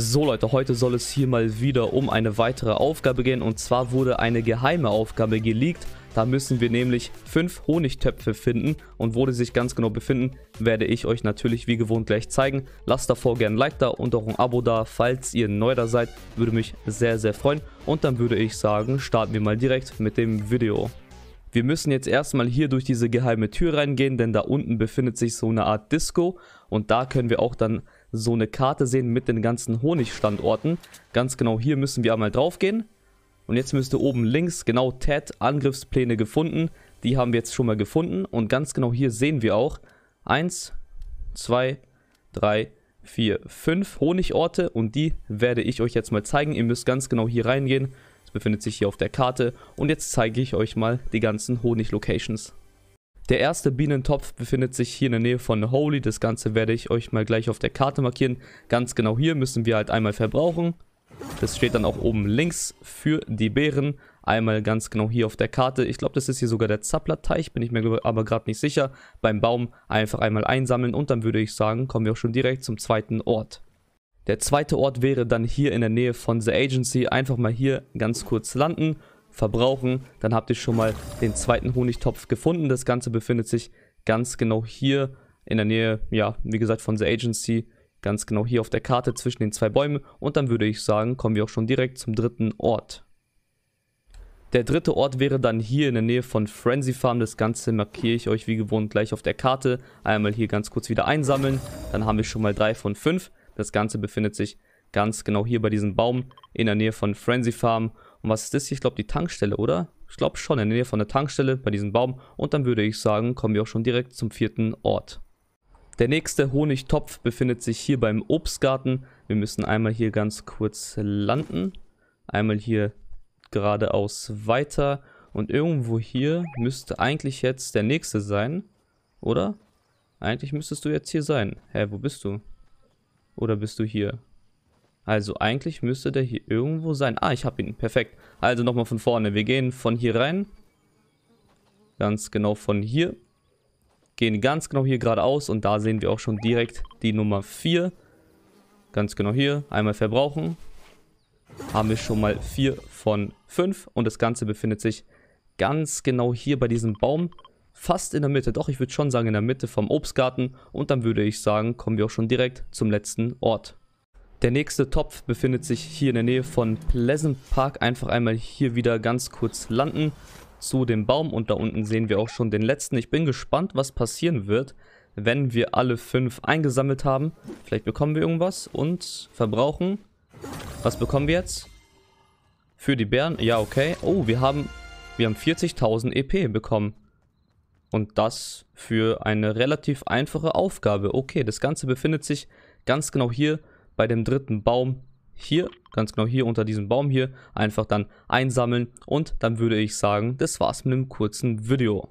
So Leute, heute soll es hier mal wieder um eine weitere Aufgabe gehen und zwar wurde eine geheime Aufgabe geleakt. Da müssen wir nämlich fünf Honigtöpfe finden und wo die sich ganz genau befinden, werde ich euch natürlich wie gewohnt gleich zeigen. Lasst davor gerne ein Like da und auch ein Abo da, falls ihr neu da seid, würde mich sehr sehr freuen. Und dann würde ich sagen, starten wir mal direkt mit dem Video. Wir müssen jetzt erstmal hier durch diese geheime Tür reingehen, denn da unten befindet sich so eine Art Disco und da können wir auch dann so eine Karte sehen mit den ganzen Honigstandorten. Ganz genau hier müssen wir einmal drauf gehen. Und jetzt müsste oben links genau Ted Angriffspläne gefunden. Die haben wir jetzt schon mal gefunden. Und ganz genau hier sehen wir auch 1, 2, 3, 4, 5 Honigorte. Und die werde ich euch jetzt mal zeigen. Ihr müsst ganz genau hier reingehen. Es befindet sich hier auf der Karte. Und jetzt zeige ich euch mal die ganzen Honiglocations. Der erste Bienentopf befindet sich hier in der Nähe von Holy. Das Ganze werde ich euch mal gleich auf der Karte markieren. Ganz genau hier müssen wir halt einmal verbrauchen. Das steht dann auch oben links für die Beeren. Einmal ganz genau hier auf der Karte. Ich glaube, das ist hier sogar der Zapplerteich, bin ich mir aber gerade nicht sicher. Beim Baum einfach einmal einsammeln und dann würde ich sagen, kommen wir auch schon direkt zum zweiten Ort. Der zweite Ort wäre dann hier in der Nähe von The Agency. Einfach mal hier ganz kurz landen verbrauchen. Dann habt ihr schon mal den zweiten Honigtopf gefunden. Das Ganze befindet sich ganz genau hier in der Nähe, ja, wie gesagt, von The Agency. Ganz genau hier auf der Karte zwischen den zwei Bäumen. Und dann würde ich sagen, kommen wir auch schon direkt zum dritten Ort. Der dritte Ort wäre dann hier in der Nähe von Frenzy Farm. Das Ganze markiere ich euch wie gewohnt gleich auf der Karte. Einmal hier ganz kurz wieder einsammeln. Dann haben wir schon mal drei von fünf. Das Ganze befindet sich Ganz genau hier bei diesem Baum in der Nähe von Frenzy Farm. Und was ist das hier? Ich glaube, die Tankstelle, oder? Ich glaube schon, in der Nähe von der Tankstelle, bei diesem Baum. Und dann würde ich sagen, kommen wir auch schon direkt zum vierten Ort. Der nächste Honigtopf befindet sich hier beim Obstgarten. Wir müssen einmal hier ganz kurz landen. Einmal hier geradeaus weiter. Und irgendwo hier müsste eigentlich jetzt der nächste sein, oder? Eigentlich müsstest du jetzt hier sein. Hä, wo bist du? Oder bist du hier? Also eigentlich müsste der hier irgendwo sein. Ah, ich habe ihn. Perfekt. Also nochmal von vorne. Wir gehen von hier rein. Ganz genau von hier. Gehen ganz genau hier geradeaus. Und da sehen wir auch schon direkt die Nummer 4. Ganz genau hier. Einmal verbrauchen. Haben wir schon mal 4 von 5. Und das Ganze befindet sich ganz genau hier bei diesem Baum fast in der Mitte, doch ich würde schon sagen in der Mitte vom Obstgarten und dann würde ich sagen, kommen wir auch schon direkt zum letzten Ort. Der nächste Topf befindet sich hier in der Nähe von Pleasant Park. Einfach einmal hier wieder ganz kurz landen zu dem Baum und da unten sehen wir auch schon den letzten. Ich bin gespannt, was passieren wird, wenn wir alle fünf eingesammelt haben. Vielleicht bekommen wir irgendwas und verbrauchen. Was bekommen wir jetzt? Für die Bären? Ja, okay. Oh, wir haben, wir haben 40.000 EP bekommen. Und das für eine relativ einfache Aufgabe. Okay, das Ganze befindet sich ganz genau hier bei dem dritten Baum hier, ganz genau hier unter diesem Baum hier, einfach dann einsammeln und dann würde ich sagen, das war's mit einem kurzen Video.